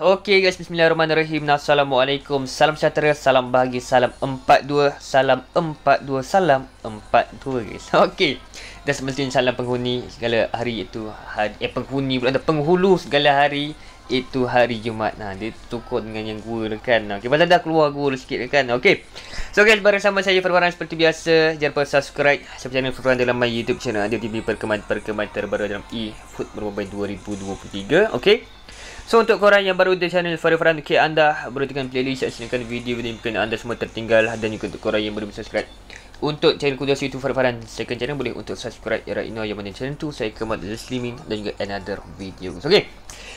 Okey guys, bismillahirrahmanirrahim. Assalamualaikum. Salam sejahtera, salam bahagia, salam 42, salam 42, salam 42 guys. Okey. Dan semestinya salam penghuni segala hari itu hari, eh penghuni pula ada penghulu segala hari itu hari Jumaat. Nah, dia tukar dengan yang gua kan. Okey, pasal dah keluar gua sikit kan. Okey. So guys, bersama saya Farwan seperti biasa. Jangan lupa subscribe sebab channel Farwan dalam my YouTube channel ada TV perkembangan-perkembangan terbaru dalam e-food berubah 2023. Okey. So untuk korang yang baru di channel Farid Farhan Okay anda Baru tekan playlist sediakan video-video Mungkin anda semua tertinggal Dan juga untuk korang yang belum subscribe Untuk channel kudus YouTube Farid Farhan Second channel boleh untuk subscribe Era Inno yang mana channel tu Saya kemat The Slimming Dan juga another video Okay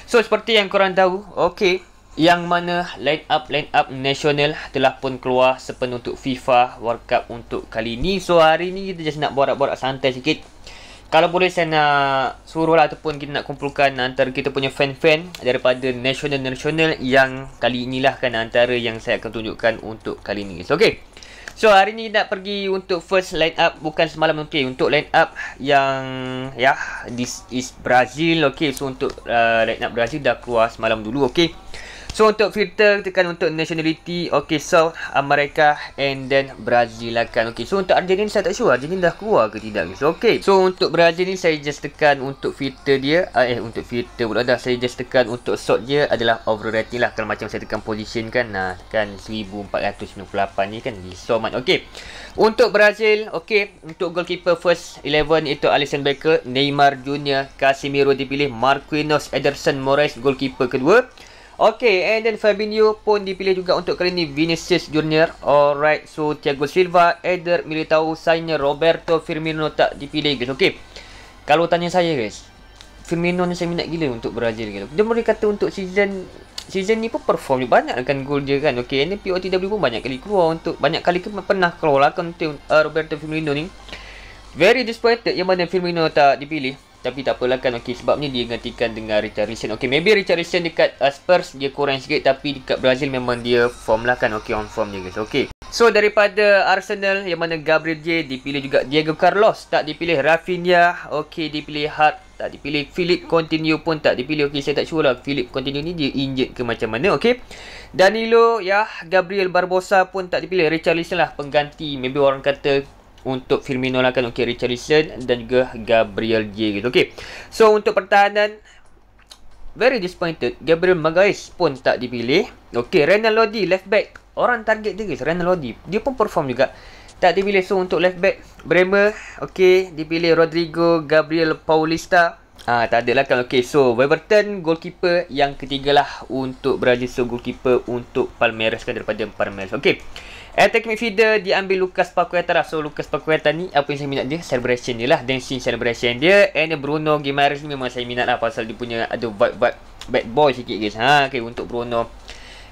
So seperti yang korang tahu Okay yang mana line up line up nasional telah pun keluar sepenuh untuk FIFA World Cup untuk kali ni. So hari ni kita just nak borak-borak santai sikit kalau boleh saya nak suruh lah ataupun kita nak kumpulkan antara kita punya fan-fan daripada nasional-nasional yang kali inilah kan antara yang saya akan tunjukkan untuk kali ini. So, okay. So, hari ni nak pergi untuk first line up. Bukan semalam, okay. Untuk line up yang, ya, yeah, this is Brazil, okay. So, untuk uh, line up Brazil dah keluar semalam dulu, okay. So untuk filter tekan untuk nationality Okay South America and then Brazil lah kan Okay so untuk Argentina saya tak sure Argentina dah keluar ke tidak So okay So untuk Brazil ni saya just tekan untuk filter dia uh, Eh untuk filter pula dah Saya just tekan untuk sort dia adalah overall rating lah Kalau macam saya tekan position kan Nah uh, kan 1498 ni kan Disomat Okay Untuk Brazil Okay Untuk goalkeeper first 11 itu Alisson Becker Neymar Jr. Casemiro dipilih Marquinhos Ederson Moraes goalkeeper kedua Okay, and then Fabinho pun dipilih juga untuk kali ni Vinicius Junior. Alright, so Thiago Silva, Eder Militao, sayangnya Roberto Firmino tak dipilih guys. Okay, kalau tanya saya guys, Firmino ni saya minat gila untuk Brazil guys. Dia boleh kata untuk season season ni pun perform dia banyak kan gol dia kan. Okay, and then POTW pun banyak kali keluar untuk, banyak kali ke pernah keluar lah kan untuk uh, Roberto Firmino ni. Very disappointed yang mana Firmino tak dipilih. Tapi tak apalah kan okay, ni dia gantikan dengan Richarlison Okay maybe Richarlison dekat uh, Spurs Dia kurang sikit Tapi dekat Brazil memang dia form lah kan Okay on form dia guys Okay So daripada Arsenal Yang mana Gabriel J Dipilih juga Diego Carlos Tak dipilih Rafinha Okay dipilih Hart Tak dipilih Philip Continue pun tak dipilih Okay saya tak sure lah Philip Continue ni dia injet ke macam mana Okay Danilo ya Gabriel Barbosa pun tak dipilih Richarlison lah pengganti Maybe orang kata untuk Firmino lah kan okey Richardson dan juga Gabriel J gitu okey so untuk pertahanan very disappointed Gabriel Magais pun tak dipilih okey Renan Lodi left back orang target dia guys Renan Lodi dia pun perform juga tak dipilih so untuk left back Bremer okey dipilih Rodrigo Gabriel Paulista Ah tak adalah kan okey so Weberton goalkeeper yang ketiga lah untuk Brazil so goalkeeper untuk Palmeiras kan daripada Palmeiras okey Eh, Attack midfielder diambil Lucas Paqueta lah. So Lucas Paqueta ni apa yang saya minat dia? Celebration dia lah. Dancing celebration dia. And Bruno Guimaraes ni memang saya minat lah. Pasal dia punya ada vibe-vibe bad boy sikit guys. Ha, okay untuk Bruno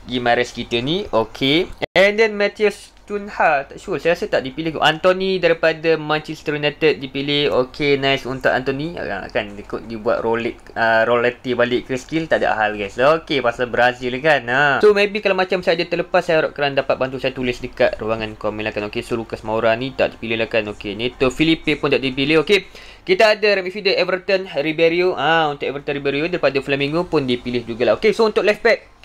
Guimaraes kita ni. Okay. And then Matthews Chun Ha tak sure saya rasa tak dipilih Anthony daripada Manchester United dipilih okay nice untuk Anthony ah, kan ikut dia buat rolet uh, ah, rolet balik ke skill tak ada hal guys okay pasal Brazil kan ha so maybe kalau macam saya ada terlepas saya harap kerana dapat bantu saya tulis dekat ruangan komen lah kan okey so Lucas Moura ni tak dipilih lah kan okey Neto Felipe pun tak dipilih okay kita ada midfielder Everton Ribeiro ah ha, untuk Everton Ribeiro daripada Flamengo pun dipilih juga lah okay so untuk left back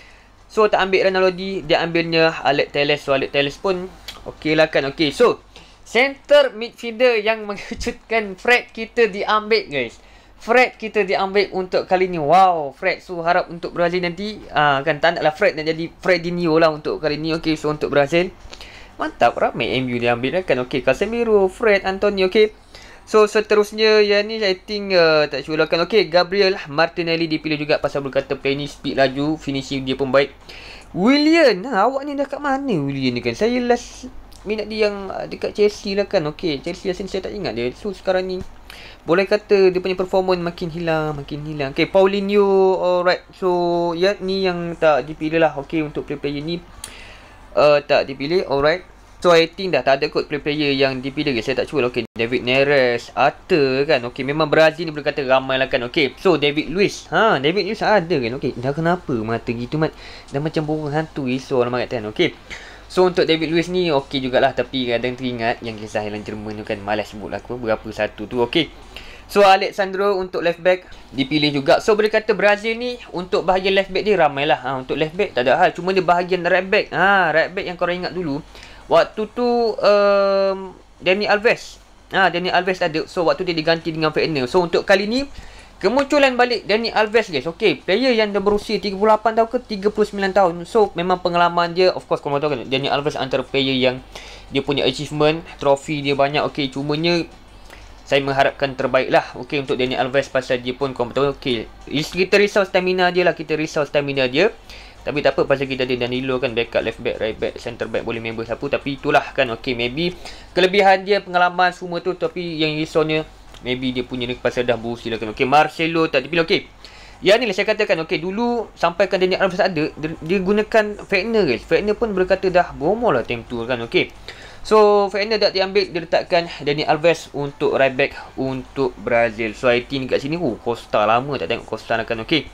So tak ambil Ronaldo Dia ambilnya Alec ah, teles, So Alec teles pun Okey lah kan Okey so Center midfielder yang mengejutkan Fred kita diambil guys Fred kita diambil untuk kali ni Wow Fred so harap untuk Brazil nanti uh, Kan tak nak lah Fred nak jadi Fred Fredinho lah untuk kali ni Okey so untuk Brazil Mantap ramai MU diambil lah kan Okey Casemiro, Fred, Antonio Okey So seterusnya ya ni I think uh, tak sure kan Okay Gabriel Martinelli dipilih juga pasal berkata play ni speed laju Finishing dia pun baik William ha, ah, awak ni dah kat mana William ni kan Saya last minat dia yang ah, dekat Chelsea lah kan Okay Chelsea last saya tak ingat dia So sekarang ni boleh kata dia punya performance makin hilang makin hilang Okay Paulinho alright So ya ni yang tak dipilih lah okay untuk player-player ni uh, Tak dipilih alright So I think dah tak ada kot player-player yang dipilih ke Saya tak cuba lah okay, David Neres Ada kan Okay memang Brazil ni boleh kata ramai lah kan Okay so David Luiz ha, David Luiz ada kan Okay dah kenapa mata gitu mat Dah macam burung hantu Isu orang lah marat kan Okay So untuk David Luiz ni okay jugalah Tapi kadang teringat yang kisah Helen Jerman tu kan Malas sebut lah aku berapa satu tu Okay So Alexandro untuk left back dipilih juga. So boleh kata Brazil ni untuk bahagian left back dia ramailah. Ha untuk left back tak ada hal. Cuma dia bahagian right back. Ha right back yang kau ingat dulu Waktu tu um, Danny Alves ha, Danny Alves ada So waktu dia diganti dengan Fener So untuk kali ni Kemunculan balik Danny Alves guys Okay Player yang dah berusia 38 tahun ke 39 tahun So memang pengalaman dia Of course korang tahu kan Danny Alves antara player yang Dia punya achievement trofi dia banyak Okay cumanya saya mengharapkan terbaik lah Okay untuk Daniel Alves Pasal dia pun Kau tahu, Okay Kita risau stamina dia lah Kita risau stamina dia tapi tak apa pasal kita ada Danilo kan backup left back right back center back boleh member siapa tapi itulah kan okey maybe kelebihan dia pengalaman semua tu tapi yang risaunya maybe dia punya ni pasal dah bu kan okey Marcelo tak dipilih okey Ya ni lah saya katakan okay dulu sampaikan Daniel Arms tak ada dia, gunakan Fagner guys. Fagner pun berkata dah bomol lah time tu kan okay, So Fagner dah diambil dia letakkan Daniel Alves untuk right back untuk Brazil. So I think kat sini oh Costa lama tak tengok Costa nak kan okey.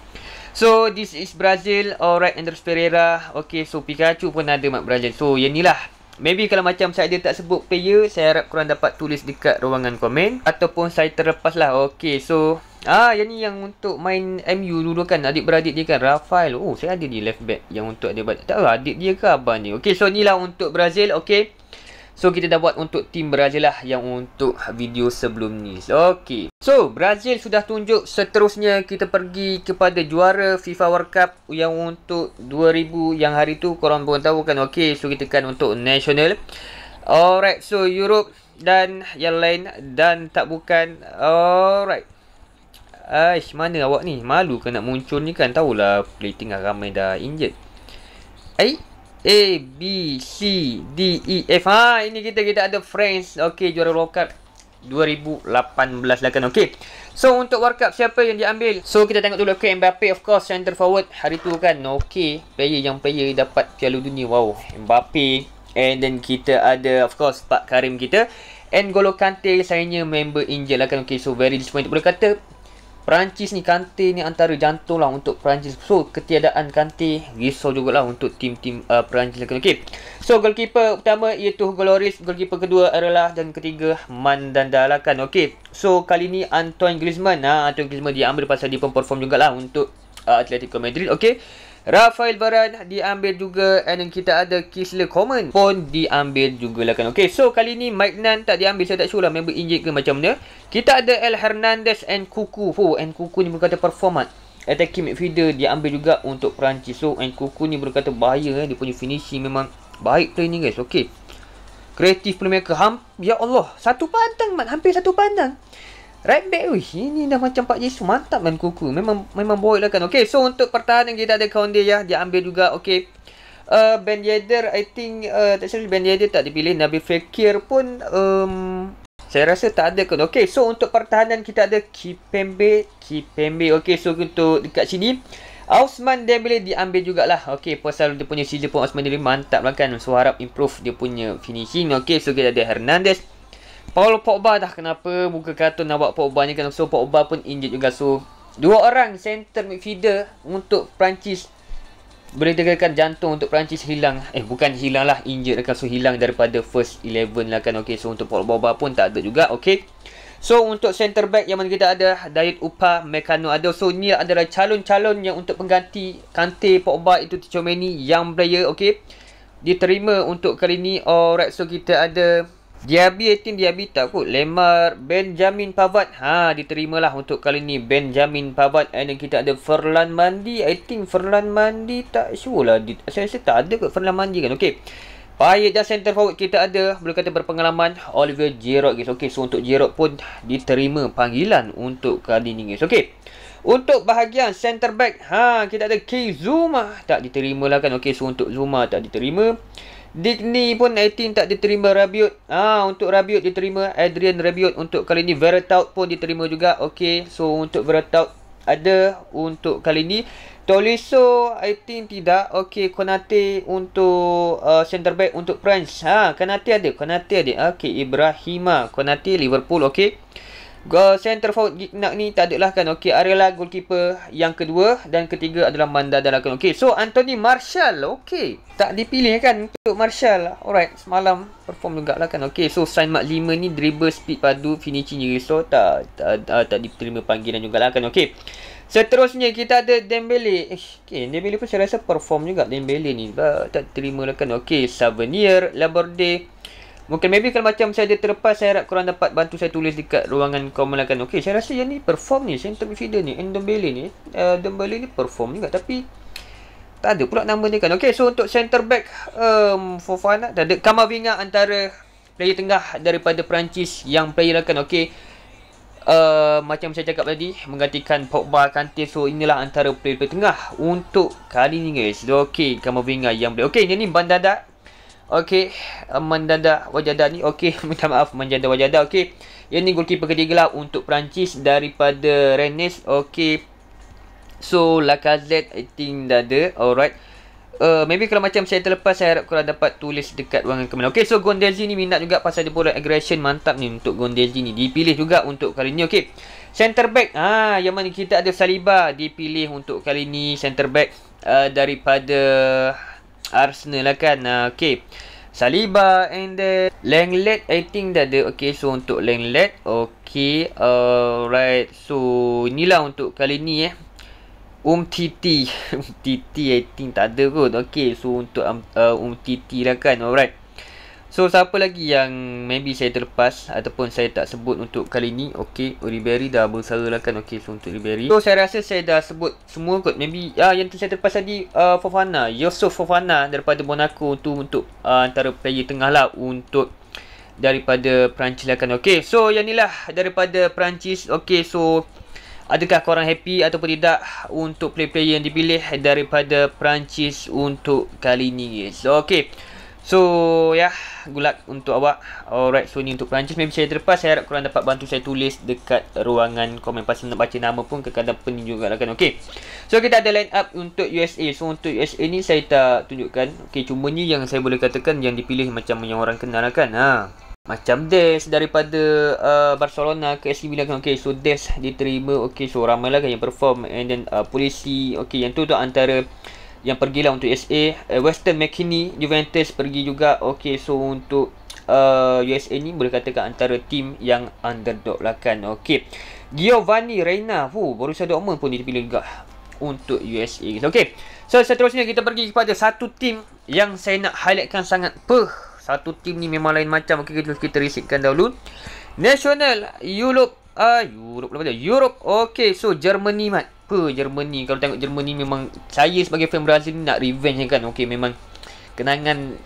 So this is Brazil Alright Andres Pereira Okay so Pikachu pun ada Mat Brazil So yang ni lah Maybe kalau macam saya dia tak sebut player Saya harap korang dapat tulis dekat ruangan komen Ataupun saya terlepas lah Okay so Ah yang ni yang untuk main MU dulu kan Adik-beradik dia kan Rafael Oh saya ada di left back Yang untuk adik-beradik Tak tahu adik dia ke abang ni Okay so ni lah untuk Brazil Okay So kita dah buat untuk tim Brazil lah yang untuk video sebelum ni. Okay. So Brazil sudah tunjuk seterusnya kita pergi kepada juara FIFA World Cup yang untuk 2000 yang hari tu korang pun tahu kan. Okay. so kita kan untuk national. Alright, so Europe dan yang lain dan tak bukan. Alright. Aish, mana awak ni? Malu ke nak muncul ni kan? Tahulah plating ramai dah injet. Aish. Eh? A, B, C, D, E, F ha, Ini kita kita ada friends Okey, juara World Cup 2018 lah kan Okey So, untuk World Cup siapa yang diambil? So, kita tengok dulu Okey, Mbappe of course Center forward hari tu kan Okey, player yang player dapat Piala Dunia Wow, Mbappe And then kita ada of course Pak Karim kita And Golo Kante sayangnya member injil lah kan Okey, so very disappointed Boleh kata Perancis ni Kante ni antara jantung lah untuk Perancis. So ketiadaan Kante risau jugalah untuk tim-tim uh, Perancis lah. Okay. So goalkeeper pertama iaitu Goloris. Goalkeeper kedua adalah dan ketiga Mandandalakan. Okay. So kali ni Antoine Griezmann. Ha, Antoine Griezmann dia ambil pasal dia pun perform jugalah untuk uh, Atletico Madrid. Okay. Rafael Varane diambil juga and then kita ada Kisler Common pun diambil juga lah kan. Okay, so kali ni Mike Nan tak diambil saya tak sure lah member injured ke macam mana. Kita ada El Hernandez and Kuku. oh, and Kuku ni berkata performat ah. attacking midfielder diambil juga untuk Perancis. So and Kuku ni berkata bahaya eh. dia punya finishing memang baik play ni guys. okay. Kreatif playmaker. Ham ya Allah, satu pandang man. hampir satu pandang. Right back Wih ini dah macam Pak Yesus Mantap man kuku Memang memang boy lah kan Okay so untuk pertahanan kita ada Kaunde ya Dia ambil juga Okay uh, Ben Yedder I think uh, Tak sure Ben Yedder tak dipilih Nabi Fakir pun um, Saya rasa tak ada kan Okay so untuk pertahanan kita ada Kipembe Kipembe Okay so untuk dekat sini Osman boleh diambil jugalah Okay pasal dia punya season pun Osman dia mantap lah kan So harap improve dia punya finishing Okay so kita ada Hernandez Paul Pogba dah kenapa buka kartun nak buat Pogba ni kan so Pogba pun injured juga so dua orang center midfielder untuk Perancis boleh dikatakan jantung untuk Perancis hilang eh bukan hilang lah injured akan so hilang daripada first 11 lah kan okey so untuk Paul Pogba pun tak ada juga okey So untuk center back yang mana kita ada Dayot Upa, Mekano ada. So ni adalah calon-calon yang untuk pengganti Kante Pogba itu Tchouameni young player okey. Diterima untuk kali ni. Alright so kita ada Diaby 18 Diaby tak kot Lemar Benjamin Pavard ha diterima lah untuk kali ni Benjamin Pavard and then kita ada Ferlan Mandi I think Ferlan Mandi tak sure lah saya rasa tak ada kot Ferlan Mandi kan okey Baik dan center forward kita ada Boleh kata berpengalaman Oliver Giroud guys Okey so untuk Giroud pun diterima panggilan untuk kali ni guys Okey untuk bahagian center back ha kita ada K Zuma tak diterima lah kan okey so untuk Zuma tak diterima Digni pun 18 tak diterima Rabiot. Ah ha, untuk Rabiot diterima Adrian Rabiot untuk kali ni Veratout pun diterima juga. Okey. So untuk Veratout ada untuk kali ni Toliso, I think tidak Okey, Konate untuk uh, Center back untuk French Ha Konate ada Konate ada Okey, Ibrahima Konate Liverpool Okey. Gol center forward Gignac ni tak adalah kan. Okey, Arela goalkeeper yang kedua dan ketiga adalah Manda dan dalam Okey, so Anthony Martial. Okey, tak dipilih kan untuk Martial. Alright, semalam perform juga lah kan. Okey, so sign mark lima ni dribble speed padu finishing juga. So tak, tak, tak, tak diterima panggilan juga lah kan. Okey, seterusnya kita ada Dembele. Eh, okay, Dembele pun saya rasa perform juga Dembele ni. Bah, tak terima lah kan. Okey, Souvenir, Labordé Mungkin maybe kalau macam saya ada terlepas Saya harap korang dapat bantu saya tulis dekat ruangan komen lah kan Okay saya rasa yang ni perform ni saya Center midfielder ni Endombele ni uh, eh, Dombele ni perform juga tapi Tak ada pula nama ni kan Okay so untuk center back um, Fofana Tak ada Kamavinga antara Player tengah daripada Perancis Yang player lah kan okay uh, Macam saya cakap tadi Menggantikan Pogba Kante So inilah antara play player tengah Untuk kali ni guys Okay Kamavinga yang boleh Okay ini ni Bandadak Okey, mendadak wajadah ni. Okey, minta maaf mendadak wajadah. Okey, ni goalkeeper ketiga lah untuk Perancis daripada Rennes. Okey, so Lacazette I think dah ada. Alright. Uh, maybe kalau macam saya terlepas, saya harap korang dapat tulis dekat ruangan kemenang. Okey, so Gondelzi ni minat juga pasal dia boleh aggression mantap ni untuk Gondelzi ni. Dipilih juga untuk kali ni. Okey, center back. Ha, yang mana kita ada Saliba. Dipilih untuk kali ni center back uh, daripada... Arsenal lah kan uh, ah, Okay Saliba and then Langlet I think dah ada Okay so untuk Langlet Okay Alright So inilah untuk kali ni eh Um Titi Um Titi I think tak ada kot Okay so untuk um, uh, Um Titi lah kan Alright So siapa lagi yang maybe saya terlepas ataupun saya tak sebut untuk kali ni Okay Uriberry dah bersara lah kan okay so untuk Berry. So saya rasa saya dah sebut semua kot maybe ah, yang tu saya terlepas tadi uh, Fofana Yusuf Fofana daripada Monaco tu untuk uh, antara player tengah lah untuk daripada Perancis lah kan Okay so yang ni lah daripada Perancis okay so Adakah korang happy ataupun tidak untuk player-player yang dipilih daripada Perancis untuk kali ni guys? So, okay. So yeah, good luck untuk awak. Alright, so ni untuk Perancis. Maybe saya terlepas. Saya harap korang dapat bantu saya tulis dekat ruangan komen. Pasal nak baca nama pun kekadang pening juga lah Okay. So kita ada line up untuk USA. So untuk USA ni saya tak tunjukkan. Okay, cuma ni yang saya boleh katakan yang dipilih macam yang orang kenal lah kan. Ha. Macam Des daripada uh, Barcelona ke SC Milan. Kan? Okay, so Des diterima. Okay, so ramai lah kan yang perform. And then uh, polisi. Okay, yang tu tu antara yang pergi lah untuk USA uh, eh, Western McKinney Juventus pergi juga okey so untuk uh, USA ni boleh katakan antara team yang underdog lah kan okey Giovanni Reina baru Borussia Dortmund pun dipilih juga untuk USA okey so seterusnya kita pergi kepada satu team yang saya nak highlightkan sangat puh. satu team ni memang lain macam okey kita kita risikkan dahulu National Europe uh, Europe apa dia Europe okey so Germany mat suka Germany kalau tengok Germany memang saya sebagai fan Brazil nak revenge kan okey memang kenangan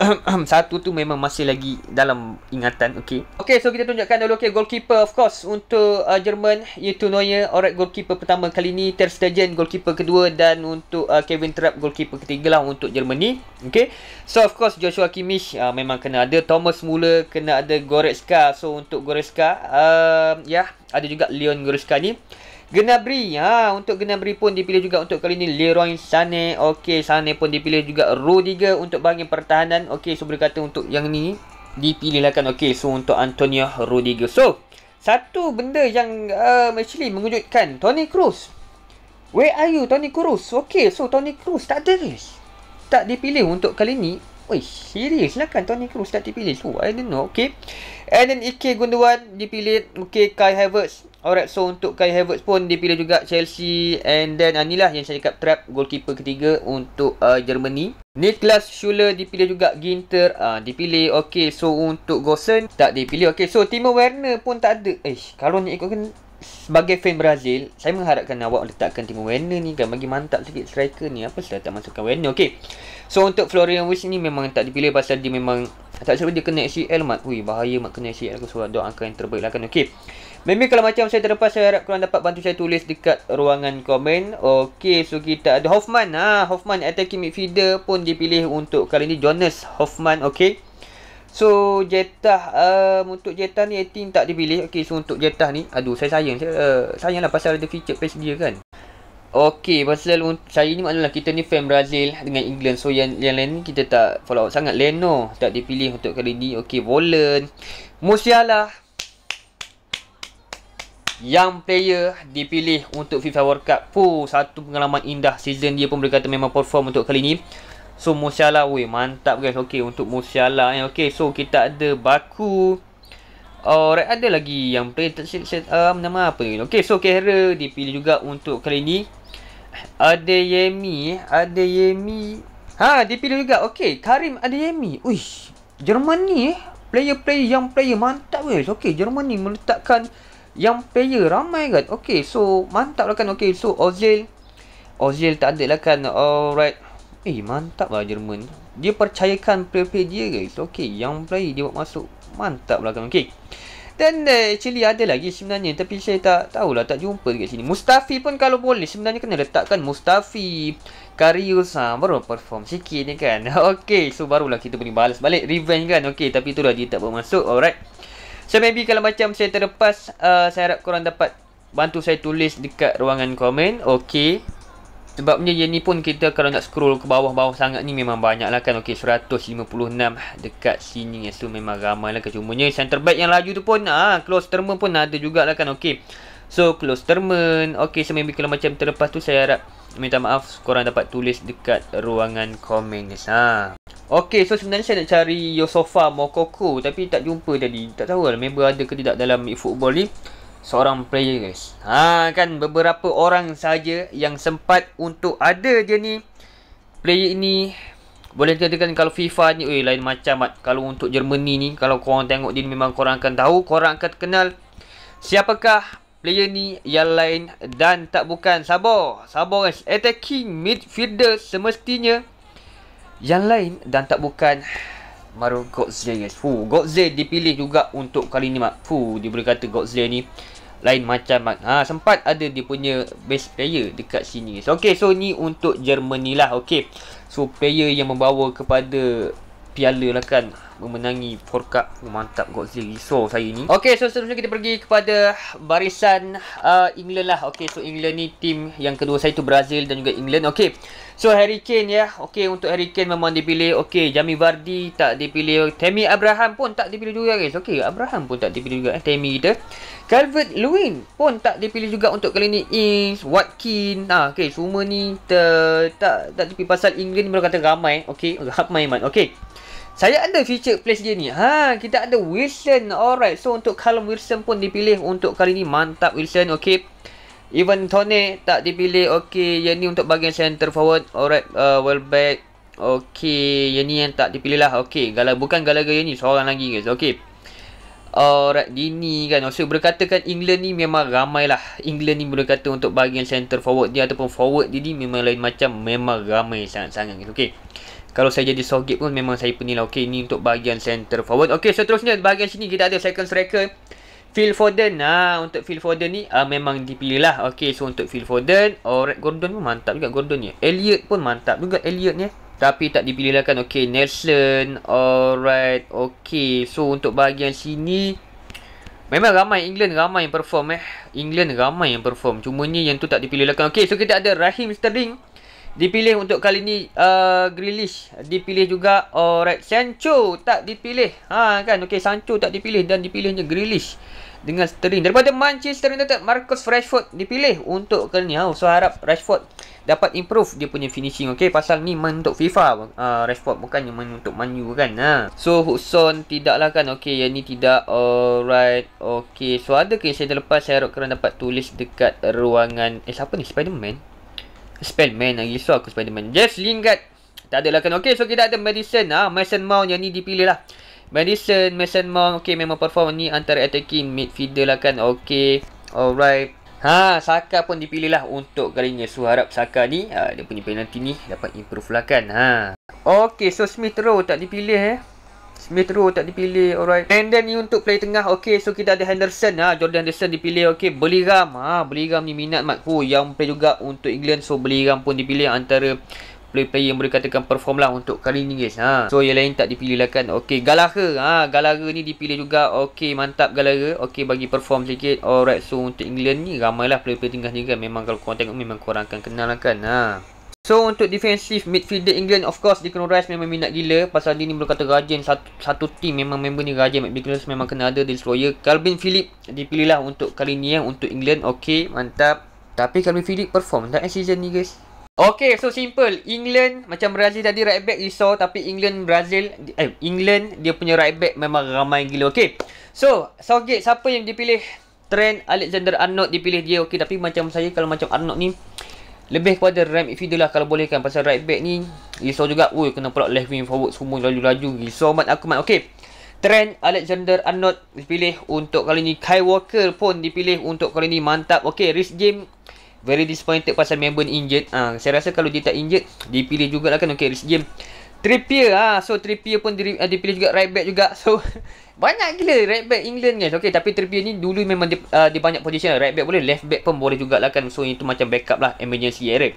satu tu memang masih lagi dalam ingatan okey okey so kita tunjukkan dulu Okay, goalkeeper of course untuk uh, German iaitu Neuer alright goalkeeper pertama kali ni Ter Stegen goalkeeper kedua dan untuk uh, Kevin Trapp goalkeeper ketiga lah untuk Germany okey so of course Joshua Kimmich uh, memang kena ada Thomas Muller kena ada Goretzka so untuk Goretzka uh, ya yeah, ada juga Leon Goretzka ni Gnabry ha untuk Gnabry pun dipilih juga untuk kali ni Leroy Sané okey Sané pun dipilih juga Rudiger untuk bahagian pertahanan okey so boleh kata untuk yang ni dipilihlahkan okey so untuk Antonio Rudiger so satu benda yang uh, actually mengejutkan Tony Cruz where are you Tony Cruz okey so Tony Cruz tak ada tak dipilih untuk kali ni Oi, serius lah kan Tony Cruz tak dipilih. So, oh, I don't know. Okay. And then Ike Gunduan dipilih. Okay, Kai Havertz. Alright, so untuk Kai Havertz pun dipilih juga Chelsea. And then uh, inilah yang saya cakap trap goalkeeper ketiga untuk uh, Germany. Niklas Schuller dipilih juga Ginter ah uh, dipilih Okay, so untuk Gosen tak dipilih Okay, so Timo Werner pun tak ada eh kalau ni ikut sebagai fan Brazil, saya mengharapkan awak letakkan timu Werner ni kan bagi mantap sikit striker ni. Apa salah tak masukkan Werner? Okey. So untuk Florian Wish ni memang tak dipilih pasal dia memang tak sure dia kena ACL mat. Ui bahaya mat kena ACL aku suruh doakan yang terbaik lah kan. Okey. Memi kalau macam saya terlepas saya harap korang dapat bantu saya tulis dekat ruangan komen. Okey, so kita ada Hoffman. Ha, Hoffman attacking midfielder pun dipilih untuk kali ni Jonas Hoffman. Okey. So jetah uh, Untuk jetah ni I tak dipilih Okay so untuk jetah ni Aduh saya sayang saya, uh, Sayang lah pasal ada feature patch dia kan Okay pasal Saya ni maknalah Kita ni fan Brazil Dengan England So yang, yang lain ni Kita tak follow up sangat Leno Tak dipilih untuk kali ni Okay Volant Musiala Young player Dipilih untuk FIFA World Cup Puh Satu pengalaman indah Season dia pun boleh kata Memang perform untuk kali ni So Musiala weh mantap guys. Okey untuk Musiala ni. Eh. Okey so kita ada Baku. Alright oh, ada lagi yang player set set um, nama apa ni. Okey so Kehra dipilih juga untuk kali ni. Ada Yemi, ada Yemi. Ha dipilih juga. Okey Karim ada Yemi. Uish. Jerman ni eh player-player yang player mantap guys. Okey Jerman ni meletakkan yang player ramai kan. Okey so mantap lah kan. Okey so Ozil Ozil tak ada lah kan. Alright. Eh mantap lah Jerman Dia percayakan play player dia guys Okay yang play dia buat masuk Mantap lah kan Okay Then eh, actually ada lagi sebenarnya Tapi saya tak tahu lah tak jumpa dekat sini Mustafi pun kalau boleh sebenarnya kena letakkan Mustafi Karius ha, baru perform sikit ni kan Okay so barulah kita boleh balas balik Revenge kan okay tapi itulah dia tak masuk. alright So maybe kalau macam saya terlepas uh, Saya harap korang dapat bantu saya tulis dekat ruangan komen Okay Sebabnya yang ni pun kita kalau nak scroll ke bawah-bawah sangat ni memang banyak lah kan. Okey 156 dekat sini. So memang ramai lah kecumanya. Kan. Center back yang laju tu pun. ah ha, Close termen pun ada jugalah kan. Okey. So close termen. Okey so maybe kalau macam terlepas tu saya harap minta maaf korang dapat tulis dekat ruangan komen ni. Ah. Ha. Okey so sebenarnya saya nak cari Yosofa Mokoko tapi tak jumpa tadi. Tak tahu lah member ada ke tidak dalam football ni seorang player guys. Ha kan beberapa orang saja yang sempat untuk ada je ni player ini boleh katakan kalau FIFA ni oi lain macam mat. Kalau untuk Germany ni kalau kau orang tengok dia memang kau orang akan tahu, kau orang akan kenal siapakah player ni yang lain dan tak bukan sabo, sabo guys, attacking midfielder semestinya yang lain dan tak bukan Baru Godzilla guys Fuh Godzilla dipilih juga untuk kali ni mak Fuh dia boleh kata Godzilla ni Lain macam mak Haa sempat ada dia punya best player dekat sini guys Okay so ni untuk Germany lah okay So player yang membawa kepada piala lah kan memenangi 4 cup mantap Godzilla so saya ni ok so seterusnya kita pergi kepada barisan uh, England lah ok so England ni tim yang kedua saya tu Brazil dan juga England ok so Harry Kane ya yeah. ok untuk Harry Kane memang dipilih ok Jamie Vardy tak dipilih Tammy Abraham pun tak dipilih juga guys ok Abraham pun tak dipilih juga eh. Tammy kita Calvert Lewin pun tak dipilih juga untuk kali ni Ings Watkin ah, ok semua ni ter, tak tak dipilih pasal England ni kata ramai eh. ok ramai man ok saya ada future place dia ni. Ha, kita ada Wilson. Alright. So untuk Callum Wilson pun dipilih untuk kali ni. Mantap Wilson. Okay. Even Tony tak dipilih. Okay. Yang ni untuk bahagian center forward. Alright. Uh, well back. Okay. Yang ni yang tak dipilih lah. Okay. Gala, bukan Galaga yang ni. Seorang lagi guys. Okay. Alright. Dini kan. So berkatakan England ni memang ramai lah. England ni boleh kata untuk bahagian center forward dia. Ataupun forward dia ni memang lain macam. Memang ramai sangat-sangat. Okay. Kalau saya jadi Sogit pun memang saya penilai Okey ni untuk bahagian center forward Okay, seterusnya bahagian sini kita ada second striker Phil Foden nah, Untuk Phil Foden ni uh, memang dipilih lah Okey so untuk Phil Foden Alright Gordon pun mantap juga Gordon ni Elliot pun mantap juga Elliot ni Tapi tak dipilih lah kan Okay, Nelson Alright Okay, so untuk bahagian sini Memang ramai England ramai yang perform eh England ramai yang perform Cuma ni yang tu tak dipilih lah kan Okay, so kita ada Rahim Sterling dipilih untuk kali ni uh, Grealish dipilih juga alright oh, Sancho tak dipilih ha kan okay Sancho tak dipilih dan dipilihnya Grealish dengan Sterling daripada Manchester United Marcus Rashford dipilih untuk kali ni ha so harap Rashford dapat improve dia punya finishing Okay, pasal ni main untuk FIFA uh, Rashford bukan main untuk Man U kan ha so Hudson tidaklah kan Okay, yang ni tidak alright Okay, so ada ke saya terlepas saya harap korang dapat tulis dekat ruangan eh siapa ni Spiderman Spellman lagi So aku Spiderman Just Lingard Tak adalah kan Okay so kita ada Madison ah, Mason Mount yang ni dipilih lah Madison Mason Mount Okay memang perform ni Antara attacking midfielder lah kan Okay Alright Ha, Saka pun dipilih lah untuk kali ni. So, harap Saka ni, ha, dia punya penalti ni dapat improve lah kan. Ha. Okay, so Smith Rowe tak dipilih eh. Smith Rowe tak dipilih alright and then ni untuk play tengah okay, so kita ada Henderson ha Jordan Henderson dipilih okay. beli ram ha ah, beli ram ni minat mat oh, yang play juga untuk England so beli ram pun dipilih antara play player yang boleh katakan perform lah untuk kali ni guys ha. So yang lain tak dipilih lah kan Okay Galaga ha. Galaga ni dipilih juga Okay mantap Galaga Okay bagi perform sikit Alright so untuk England ni Ramailah play player tengah ni kan Memang kalau korang tengok memang korang akan kenal lah kan ha. So untuk defensive midfielder England of course Declan Rice memang minat gila pasal dia ni boleh kata rajin satu, satu team memang member ni rajin Declan Rice memang kena ada destroyer Calvin Phillip dipilihlah untuk kali ni yang eh, untuk England okey mantap tapi Calvin Phillip perform tak eh, season ni guys Okay so simple England macam Brazil tadi right back risau tapi England Brazil eh England dia punya right back memang ramai gila okey So Southgate siapa yang dipilih Trent Alexander Arnold dipilih dia okey tapi macam saya kalau macam Arnold ni lebih kepada Ram Ifido lah kalau boleh kan pasal right back ni risau juga woi kena pula left wing forward semua laju-laju risau mat aku mat okey Trent Alexander Arnold dipilih untuk kali ni Kai Walker pun dipilih untuk kali ni mantap Okay risk game very disappointed pasal member ni injured ah ha, saya rasa kalau dia tak injured dipilih jugalah kan okey risk game Trippier ah ha. so Trippier pun ah, dipilih juga right back juga so banyak gila right back England guys okay tapi Trippier ni dulu memang di, uh, di banyak posisi right back boleh left back pun boleh jugalah kan so itu macam backup lah emergency Eric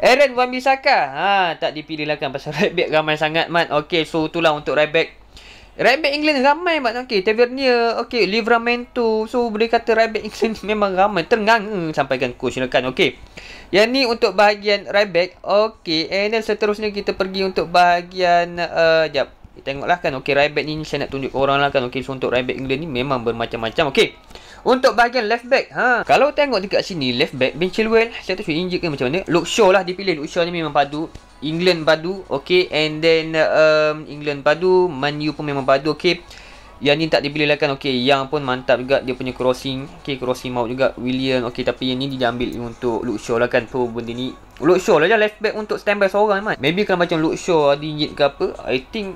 Aaron Wan-Bissaka ha tak dipilih lah kan pasal right back ramai sangat man okey so itulah untuk right back Right back England ramai mak okay, Tavernier, okay, Livramento. So boleh kata right back England memang ramai. Terengang hmm, sampaikan coach silakan. Okay. Yang ni untuk bahagian right back. Okay. And then seterusnya kita pergi untuk bahagian uh, jap. tengoklah kan. Okay right back ni, ni saya nak tunjuk orang lah kan. Okay. So untuk right back England ni memang bermacam-macam. Okay. Untuk bahagian left back ha. Kalau tengok dekat sini Left back Ben Chilwell Saya tak sure injek ke macam mana Look Shaw lah dipilih Look Shaw ni memang padu England padu Okay And then um, England padu Man U pun memang padu Okay yang ni tak dipilih lah kan Okay Yang pun mantap juga Dia punya crossing Okay crossing maut juga William Okay tapi yang ni dia ambil Untuk Luke Shaw lah kan So benda ni Luke Shaw lah je Left back untuk standby seorang man Maybe kalau macam Luke Shaw Ada injit ke apa I think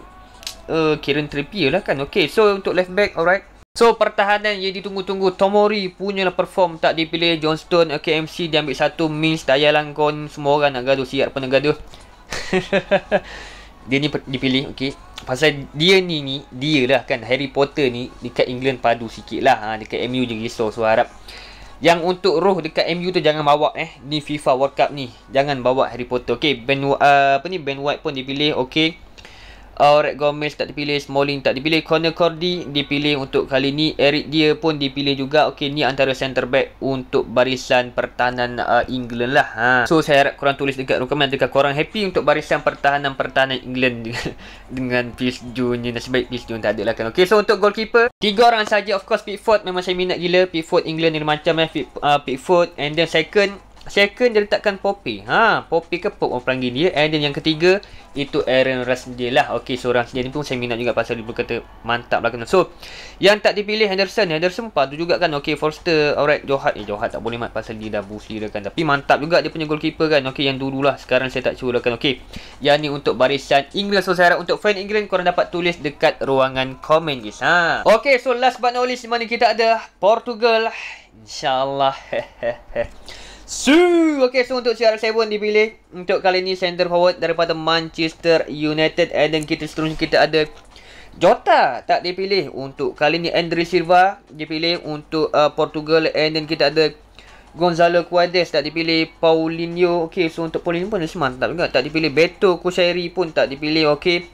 uh, Karen Trippier lah kan Okay so untuk left back Alright So pertahanan yang ditunggu-tunggu Tomori punya perform tak dipilih Johnstone KMC dia ambil satu Mills tak langkon semua orang nak gaduh siap pun nak gaduh Dia ni dipilih okay. Pasal dia ni ni Dia lah kan Harry Potter ni Dekat England padu sikit lah ha, Dekat MU je risau so harap Yang untuk roh dekat MU tu jangan bawa eh Ni FIFA World Cup ni Jangan bawa Harry Potter Okay ben, uh, apa ni? ben White pun dipilih Okay Aurek Gomez tak dipilih Smalling tak dipilih Conor Cordy dipilih untuk kali ni Eric dia pun dipilih juga Okey ni antara center back Untuk barisan pertahanan uh, England lah ha. So saya harap korang tulis dekat rukaman Adakah korang happy untuk barisan pertahanan-pertahanan England Dengan Pierce Junior Nasibaik Pierce Junior tak ada lah kan Okey so untuk goalkeeper Tiga orang saja of course Pickford Memang saya minat gila Pickford England ni macam eh uh, Pickford And then second Second dia letakkan Poppy ha, Poppy ke Pop orang panggil dia And then yang ketiga Itu Aaron Rasdale lah Okay seorang sendiri pun saya minat juga Pasal dia berkata mantap lah kena So Yang tak dipilih Henderson Henderson padu juga kan Okay Forster Alright Johat Eh Johat tak boleh mat Pasal dia dah boost dia kan Tapi mantap juga dia punya goalkeeper kan Okay yang dulu lah Sekarang saya tak curahkan Okay Yang ni untuk barisan Inggeris So saya untuk fan Inggeris Korang dapat tulis dekat ruangan komen guys ha. Okay so last but not least Di mana kita ada Portugal InsyaAllah Hehehe Su Okay so untuk CR7 dipilih Untuk kali ni center forward daripada Manchester United And then kita seterusnya kita ada Jota tak dipilih Untuk kali ni Andre Silva dipilih Untuk uh, Portugal And then kita ada Gonzalo Cuades tak dipilih Paulinho Okay so untuk Paulinho pun masih mantap juga Tak dipilih Beto Kusairi pun tak dipilih Okay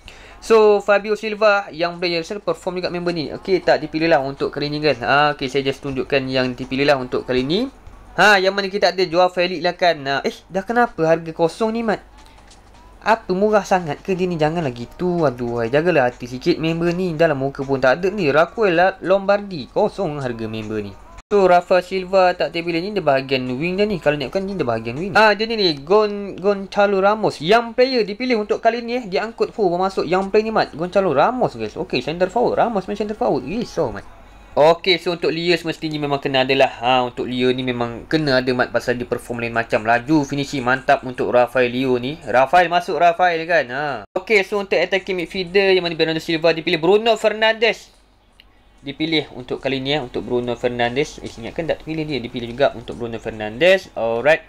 So Fabio Silva yang player saya perform juga member ni Okay tak dipilih lah untuk kali ni guys kan. ah, Okay saya just tunjukkan yang dipilih lah untuk kali ni Ha, yang mana kita ada jual Felix lah kan. Ha, eh, dah kenapa harga kosong ni, Mat? Apa murah sangat ke dia ni? Janganlah gitu. Aduhai, jagalah hati sikit member ni. Dalam muka pun tak ada ni. Rakuil lah Lombardi. Kosong harga member ni. So, Rafa Silva tak tiba ni dia bahagian wing dia ni. Kalau ni kan ni dia bahagian wing. Ah, ha, jadi ni Gon Goncalo Ramos. Yang player dipilih untuk kali ni eh. Diangkut full masuk yang player ni, Mat. Goncalo Ramos, guys. Okay, center forward. Ramos main center forward. Yes, so, oh, Mat. Okey, so untuk Leo semestinya memang kena adalah ha, Untuk Leo ni memang kena ada mat pasal dia perform lain macam Laju finishing mantap untuk Rafael Leo ni Rafael masuk Rafael kan ha. okey, so untuk attacking midfielder yang mana Bernardo Silva dipilih Bruno Fernandes Dipilih untuk kali ni ya untuk Bruno Fernandes Eh ingatkan tak pilih dia dipilih juga untuk Bruno Fernandes Alright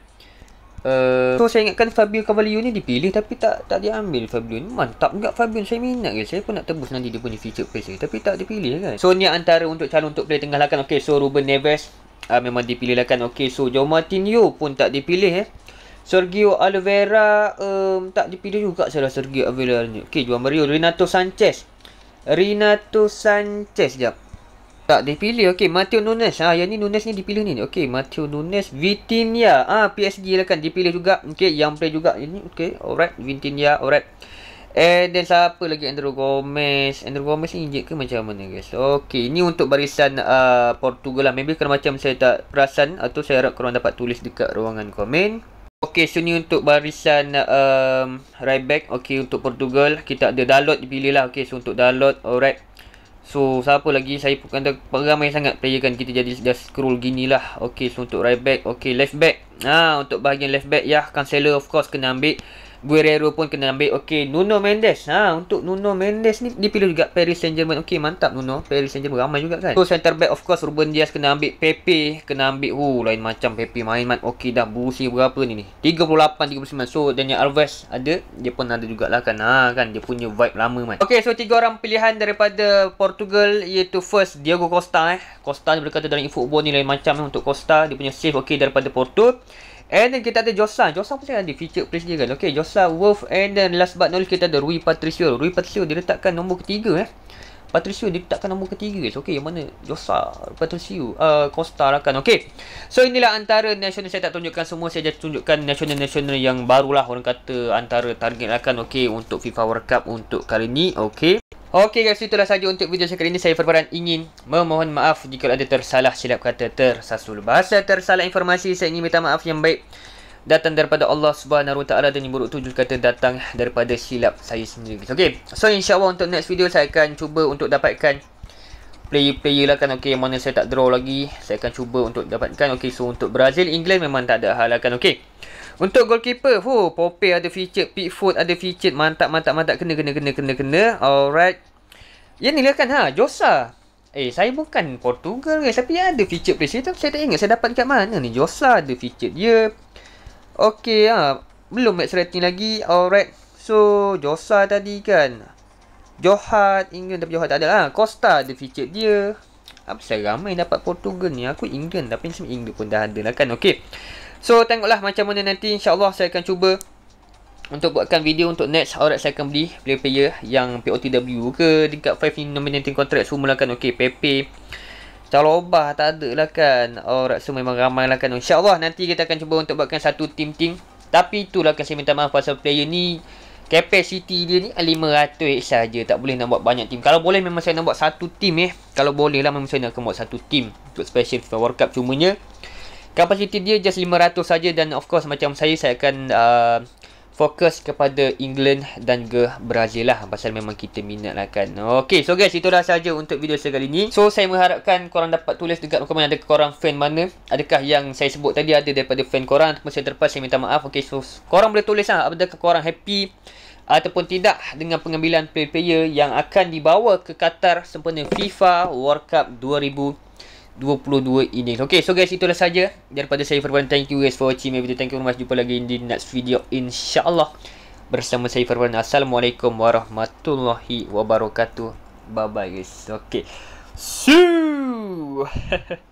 Uh, so saya ingatkan Fabio Cavalio ni dipilih tapi tak tak diambil Fabio ni mantap enggak Fabio saya minat ke saya pun nak tebus nanti dia punya future place tapi tak dipilih kan so ni antara untuk calon untuk play tengah lakan ok so Ruben Neves uh, memang dipilih lakan ok so Joe Martinho pun tak dipilih eh Sergio Alvera um, tak dipilih juga saya Sergio Alvera ni ok Juan Mario Renato Sanchez Renato Sanchez jap tak dipilih. Okey, Matthew Nunes. Ha, yang ni Nunes ni dipilih ni. Okey, Matthew Nunes, Vitinha. Ah, ha, PSG lah kan dipilih juga. Okey, yang play juga ini. Okey, alright. Vitinha, alright. And then siapa lagi Andrew Gomez? Andrew Gomez ni injek ke macam mana guys? Okey, ini untuk barisan uh, Portugal lah. Maybe kalau macam saya tak perasan atau saya harap korang dapat tulis dekat ruangan komen. Okey, so ni untuk barisan um, right back. Okey, untuk Portugal kita ada download dipilih lah. Okey, so untuk download, alright. So siapa lagi saya bukan ramai sangat player kan kita jadi just scroll lah. Okey so untuk right back, okey left back. Ha untuk bahagian left back ya Cancelo of course kena ambil. Guerrero pun kena ambil Okay Nuno Mendes ha, Untuk Nuno Mendes ni Dipilih juga Paris Saint-Germain Okay mantap Nuno Paris Saint-Germain ramai juga kan So center back of course Ruben Dias kena ambil Pepe Kena ambil Oh lain macam Pepe main man Okay dah Busi berapa ni ni 38-39 So Daniel Alves ada Dia pun ada jugalah kan ha, kan Dia punya vibe lama man Okay so tiga orang pilihan Daripada Portugal Iaitu first Diego Costa eh Costa ni boleh kata dalam info ni Lain macam eh, untuk Costa Dia punya save okay Daripada Porto And then kita ada Josa. Josa pun ada featured place dia kan. Okay, Josa, Wolf and then last but not least kita ada Rui Patricio. Rui Patricio dia diletakkan nombor ketiga eh. Patricio dia diletakkan nombor ketiga guys. Okay, yang mana Josa, Patricio, uh, Costa akan. Okay. So, inilah antara national saya tak tunjukkan semua. Saya just tunjukkan national-national yang barulah orang kata antara target akan. Okay, untuk FIFA World Cup untuk kali ni. Okay. Okey guys, itulah saja untuk video saya kali ini. Saya perbaran ingin memohon maaf jika ada tersalah silap kata tersasul bahasa tersalah informasi. Saya ingin minta maaf yang baik datang daripada Allah Subhanahu dan yang buruk tu juga kata datang daripada silap saya sendiri. Okey. So insyaAllah untuk next video saya akan cuba untuk dapatkan player-player lah kan okey mana saya tak draw lagi saya akan cuba untuk dapatkan okey so untuk Brazil England memang tak ada hal akan lah okey untuk goalkeeper hu Pope ada featured Pickford ada featured mantap mantap mantap kena kena kena kena kena alright yang ni lah kan ha Josa eh saya bukan Portugal guys tapi ada featured player saya, tak, saya tak ingat saya dapat kat mana ni Josa ada featured dia okey ha belum match rating lagi alright so Josa tadi kan Johat England tapi Johat tak ada lah Costa ada feature dia Apa saya ramai dapat Portugal ni Aku England tapi macam England pun dah ada lah kan Okay So tengoklah macam mana nanti InsyaAllah saya akan cuba untuk buatkan video untuk next Aurex saya akan beli player player yang POTW ke dekat 5 ni nominating contract semua lah kan ok Pepe Calobah tak ada lah kan Aurex tu memang ramai lah kan insyaAllah nanti kita akan cuba untuk buatkan satu team team tapi itulah kan saya minta maaf pasal player ni Capacity dia ni 500 saja Tak boleh nak buat banyak team Kalau boleh memang saya nak buat satu team eh Kalau boleh lah memang saya nak buat satu team Untuk special FIFA World Cup Cumanya Capacity dia just 500 saja Dan of course macam saya Saya akan uh, fokus kepada England dan ke Brazil lah pasal memang kita minat lah kan ok so guys itulah sahaja untuk video sekali ni so saya mengharapkan korang dapat tulis dekat komen ada korang fan mana adakah yang saya sebut tadi ada daripada fan korang ataupun saya terlepas saya minta maaf ok so korang boleh tulis lah adakah korang happy ataupun tidak dengan pengambilan player-player yang akan dibawa ke Qatar sempena FIFA World Cup 2020 22 innings. Okay, so guys itulah saja daripada saya Farwan. Thank you guys for watching my Thank you very much. Jumpa lagi in the next video insyaAllah. Bersama saya Farwan. Assalamualaikum warahmatullahi wabarakatuh. Bye-bye guys. Okay. See you.